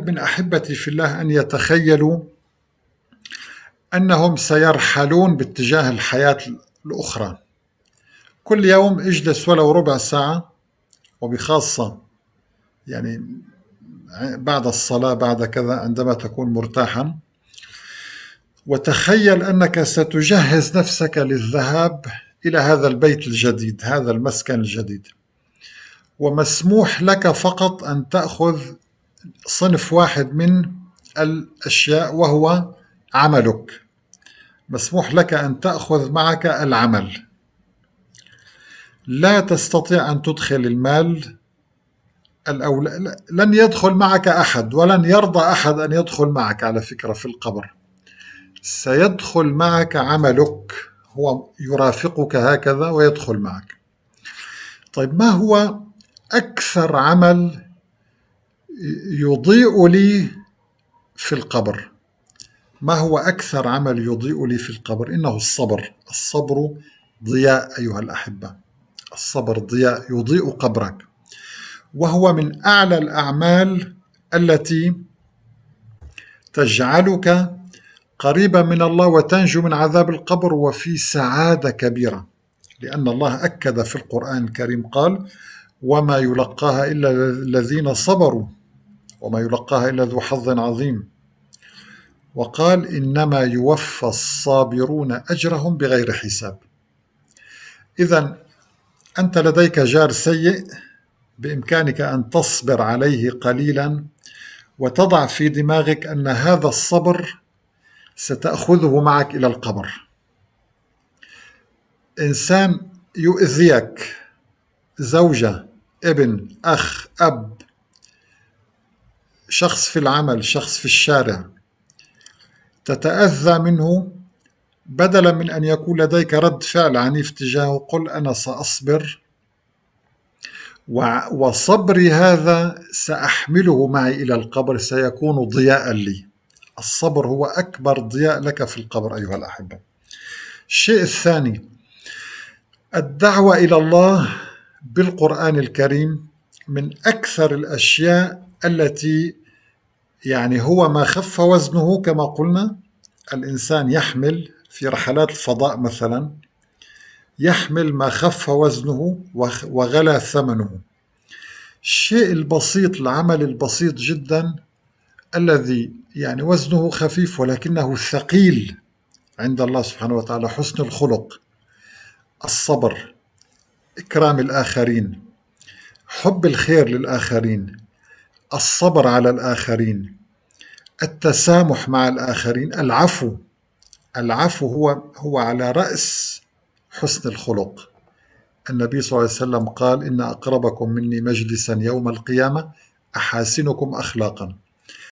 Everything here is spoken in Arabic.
من أحبتي في الله أن يتخيلوا أنهم سيرحلون باتجاه الحياة الأخرى كل يوم اجلس ولو ربع ساعة وبخاصة يعني بعد الصلاة بعد كذا عندما تكون مرتاحا وتخيل أنك ستجهز نفسك للذهاب إلى هذا البيت الجديد هذا المسكن الجديد ومسموح لك فقط أن تأخذ صنف واحد من الأشياء وهو عملك مسموح لك أن تأخذ معك العمل لا تستطيع أن تدخل المال الأول... لن يدخل معك أحد ولن يرضى أحد أن يدخل معك على فكرة في القبر سيدخل معك عملك هو يرافقك هكذا ويدخل معك طيب ما هو أكثر عمل يضيء لي في القبر ما هو أكثر عمل يضيء لي في القبر؟ إنه الصبر الصبر ضياء أيها الأحبة الصبر ضياء يضيء قبرك وهو من أعلى الأعمال التي تجعلك قريبا من الله وتنجو من عذاب القبر وفي سعادة كبيرة لأن الله أكد في القرآن الكريم قال وما يلقاها إلا الذين صبروا وما يلقاها إلا ذو حظ عظيم وقال إنما يوفى الصابرون أجرهم بغير حساب إذا أنت لديك جار سيء بإمكانك أن تصبر عليه قليلا وتضع في دماغك أن هذا الصبر ستأخذه معك إلى القبر إنسان يؤذيك زوجة ابن أخ أب شخص في العمل شخص في الشارع تتأذى منه بدلا من أن يكون لديك رد فعل عنيف تجاهه قل أنا سأصبر وصبري هذا سأحمله معي إلى القبر سيكون ضياء لي الصبر هو أكبر ضياء لك في القبر أيها الأحبة الشيء الثاني الدعوة إلى الله بالقرآن الكريم من أكثر الأشياء التي يعني هو ما خف وزنه كما قلنا الإنسان يحمل في رحلات الفضاء مثلا يحمل ما خف وزنه وغلى ثمنه الشيء البسيط العمل البسيط جدا الذي يعني وزنه خفيف ولكنه ثقيل عند الله سبحانه وتعالى حسن الخلق الصبر إكرام الآخرين حب الخير للآخرين الصبر على الآخرين التسامح مع الآخرين العفو العفو هو هو على رأس حسن الخلق النبي صلى الله عليه وسلم قال إن أقربكم مني مجلسا يوم القيامة أحاسنكم أخلاقا